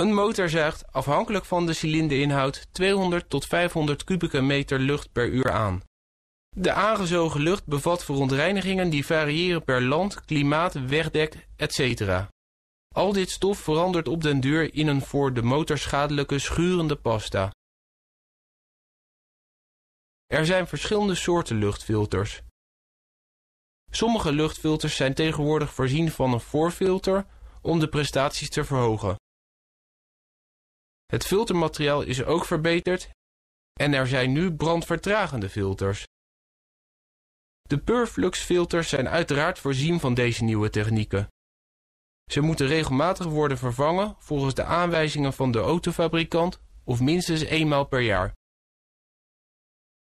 Een motor zuigt, afhankelijk van de cilinderinhoud, 200 tot 500 kubieke meter lucht per uur aan. De aangezogen lucht bevat verontreinigingen die variëren per land, klimaat, wegdek, etc. Al dit stof verandert op den duur in een voor de motor schadelijke schurende pasta. Er zijn verschillende soorten luchtfilters. Sommige luchtfilters zijn tegenwoordig voorzien van een voorfilter om de prestaties te verhogen. Het filtermateriaal is ook verbeterd en er zijn nu brandvertragende filters. De Purflux filters zijn uiteraard voorzien van deze nieuwe technieken. Ze moeten regelmatig worden vervangen volgens de aanwijzingen van de autofabrikant of minstens eenmaal per jaar.